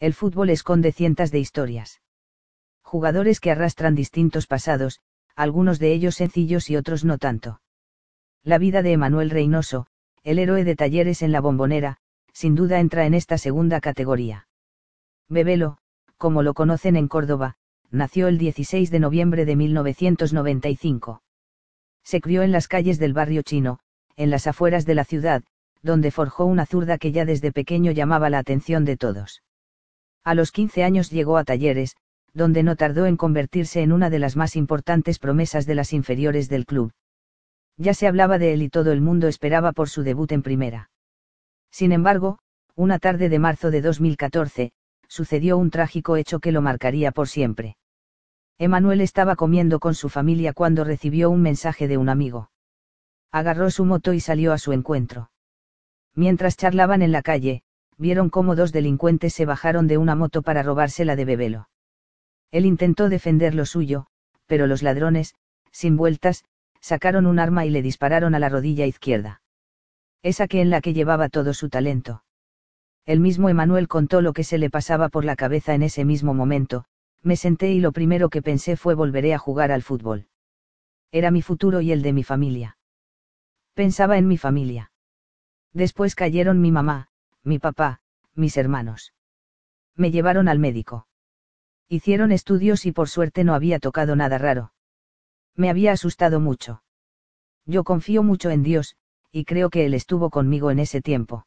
el fútbol esconde cientos de historias. Jugadores que arrastran distintos pasados, algunos de ellos sencillos y otros no tanto. La vida de Emanuel Reynoso, el héroe de talleres en la bombonera, sin duda entra en esta segunda categoría. Bebelo, como lo conocen en Córdoba, nació el 16 de noviembre de 1995. Se crió en las calles del barrio chino, en las afueras de la ciudad, donde forjó una zurda que ya desde pequeño llamaba la atención de todos. A los 15 años llegó a Talleres, donde no tardó en convertirse en una de las más importantes promesas de las inferiores del club. Ya se hablaba de él y todo el mundo esperaba por su debut en primera. Sin embargo, una tarde de marzo de 2014, sucedió un trágico hecho que lo marcaría por siempre. Emanuel estaba comiendo con su familia cuando recibió un mensaje de un amigo. Agarró su moto y salió a su encuentro. Mientras charlaban en la calle, vieron cómo dos delincuentes se bajaron de una moto para robársela de Bebelo. Él intentó defender lo suyo, pero los ladrones, sin vueltas, sacaron un arma y le dispararon a la rodilla izquierda. Esa que en la que llevaba todo su talento. El mismo Emanuel contó lo que se le pasaba por la cabeza en ese mismo momento, me senté y lo primero que pensé fue volveré a jugar al fútbol. Era mi futuro y el de mi familia. Pensaba en mi familia. Después cayeron mi mamá, mi papá, mis hermanos. Me llevaron al médico. Hicieron estudios y por suerte no había tocado nada raro. Me había asustado mucho. Yo confío mucho en Dios, y creo que Él estuvo conmigo en ese tiempo.